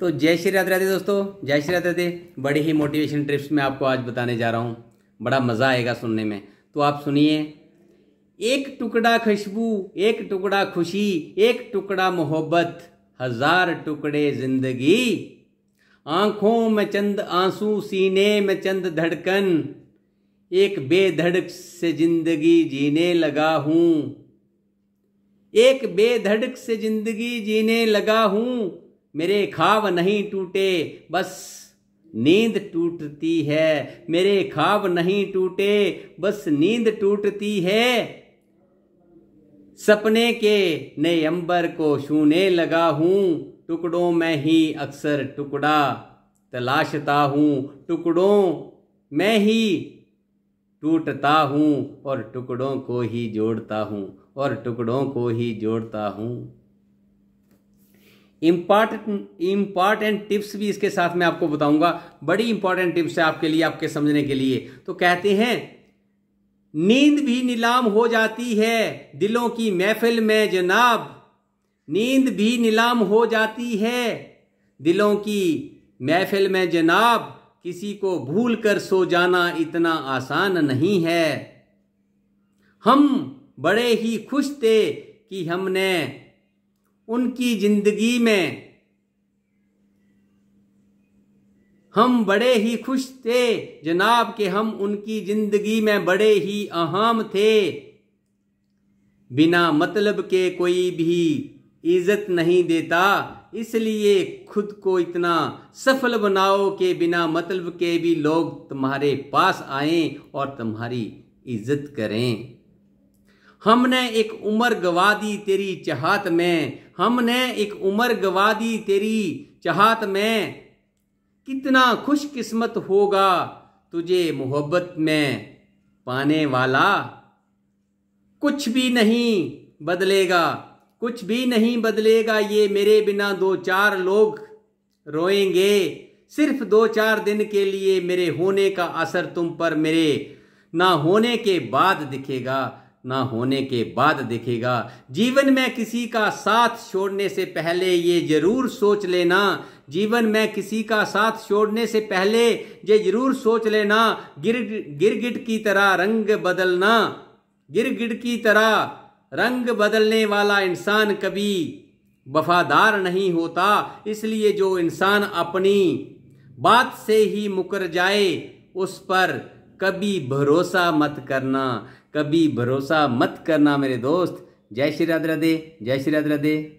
तो जय श्री राधे राधे दोस्तों जय श्री राधे राधे बड़ी ही मोटिवेशन ट्रिप्स में आपको आज बताने जा रहा हूँ बड़ा मज़ा आएगा सुनने में तो आप सुनिए एक टुकड़ा खुशबू एक टुकड़ा खुशी एक टुकड़ा मोहब्बत हजार टुकड़े जिंदगी आंखों में चंद आंसू सीने में चंद धड़कन एक बेधड़क से जिंदगी जीने लगा हूँ एक बेधड़क से जिंदगी जीने लगा हूँ मेरे खाब नहीं टूटे बस नींद टूटती है मेरे खाब नहीं टूटे बस नींद टूटती है सपने के नए अंबर को छूने लगा हूँ टुकड़ों में ही अक्सर टुकड़ा तलाशता हूँ टुकड़ों में ही टूटता हूँ और टुकड़ों को ही जोड़ता हूँ और टुकड़ों को ही जोड़ता हूँ इम्पॉर्टेंट इम्पॉर्टेंट टिप्स भी इसके साथ में आपको बताऊंगा बड़ी इंपॉर्टेंट टिप्स है आपके लिए आपके समझने के लिए तो कहते हैं नींद भी नीलाम हो जाती है दिलों की महफिल में जनाब नींद भी नीलाम हो जाती है दिलों की महफिल में जनाब किसी को भूल कर सो जाना इतना आसान नहीं है हम बड़े ही खुश थे कि हमने उनकी जिंदगी में हम बड़े ही खुश थे जनाब के हम उनकी जिंदगी में बड़े ही अहम थे बिना मतलब के कोई भी इज्जत नहीं देता इसलिए खुद को इतना सफल बनाओ कि बिना मतलब के भी लोग तुम्हारे पास आएं और तुम्हारी इज्जत करें हमने एक उम्र गवा दी तेरी चाहत में हमने एक उम्र गवा दी तेरी चाहत में कितना खुशकिस्मत होगा तुझे मोहब्बत में पाने वाला कुछ भी नहीं बदलेगा कुछ भी नहीं बदलेगा ये मेरे बिना दो चार लोग रोएंगे सिर्फ दो चार दिन के लिए मेरे होने का असर तुम पर मेरे ना होने के बाद दिखेगा ना होने के बाद दिखेगा जीवन में किसी का साथ छोड़ने से पहले ये जरूर सोच लेना जीवन में किसी का साथ छोड़ने से पहले ये जरूर सोच लेना गिर गिरगिट की तरह रंग बदलना गिरगिट की तरह रंग बदलने वाला इंसान कभी वफादार नहीं होता इसलिए जो इंसान अपनी बात से ही मुकर जाए उस पर कभी भरोसा मत करना कभी भरोसा मत करना मेरे दोस्त जय श्री राधे राधे जय श्री राधे राधे